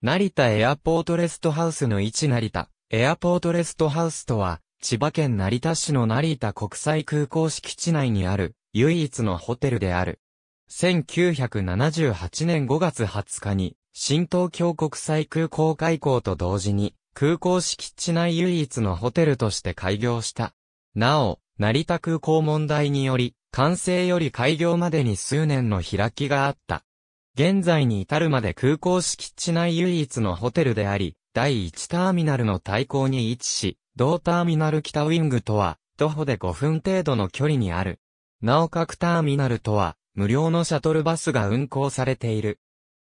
成田エアポートレストハウスの位置成田。エアポートレストハウスとは、千葉県成田市の成田国際空港敷地内にある、唯一のホテルである。1978年5月20日に、新東京国際空港開港と同時に、空港敷地内唯一のホテルとして開業した。なお、成田空港問題により、完成より開業までに数年の開きがあった。現在に至るまで空港敷地内唯一のホテルであり、第1ターミナルの対向に位置し、同ターミナル北ウィングとは、徒歩で5分程度の距離にある。なお各ターミナルとは、無料のシャトルバスが運行されている。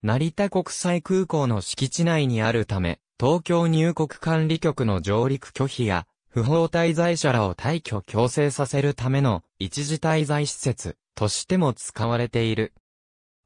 成田国際空港の敷地内にあるため、東京入国管理局の上陸拒否や、不法滞在者らを退去強制させるための一時滞在施設としても使われている。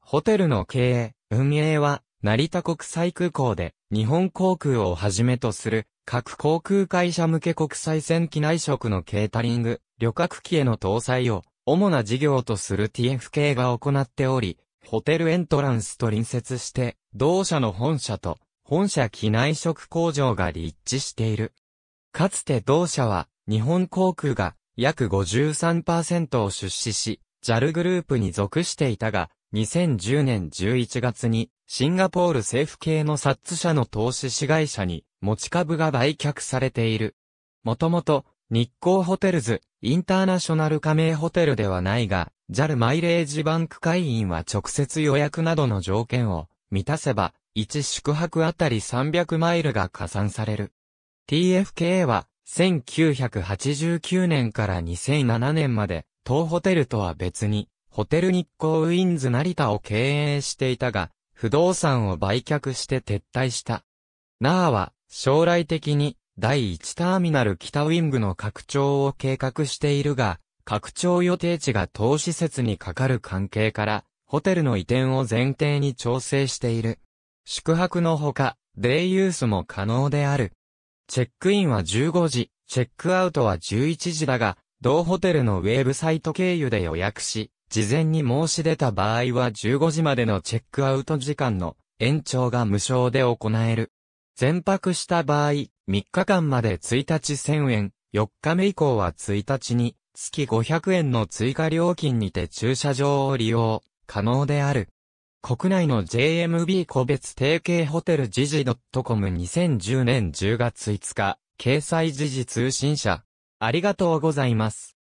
ホテルの経営、運営は、成田国際空港で、日本航空をはじめとする、各航空会社向け国際線機内食のケータリング、旅客機への搭載を、主な事業とする TFK が行っており、ホテルエントランスと隣接して、同社の本社と、本社機内食工場が立地している。かつて同社は、日本航空が、約53%を出資し、JAL グループに属していたが、2010年11月に、シンガポール政府系のサッツ社の投資市会社に、持ち株が売却されている。もともと、日光ホテルズ、インターナショナル加盟ホテルではないが、JAL マイレージバンク会員は直接予約などの条件を満たせば、1宿泊あたり300マイルが加算される。t f k は、1989年から2007年まで、当ホテルとは別に、ホテル日光ウィンズ成田を経営していたが、不動産を売却して撤退した。ナーは、将来的に、第1ターミナル北ウィングの拡張を計画しているが、拡張予定地が投施設にかかる関係から、ホテルの移転を前提に調整している。宿泊のほか、デイユースも可能である。チェックインは15時、チェックアウトは11時だが、同ホテルのウェブサイト経由で予約し、事前に申し出た場合は15時までのチェックアウト時間の延長が無償で行える。全泊した場合、3日間まで1日1000円、4日目以降は1日に月500円の追加料金にて駐車場を利用可能である。国内の JMB 個別提携ホテル時事 .com2010 年10月5日、掲載時事通信社。ありがとうございます。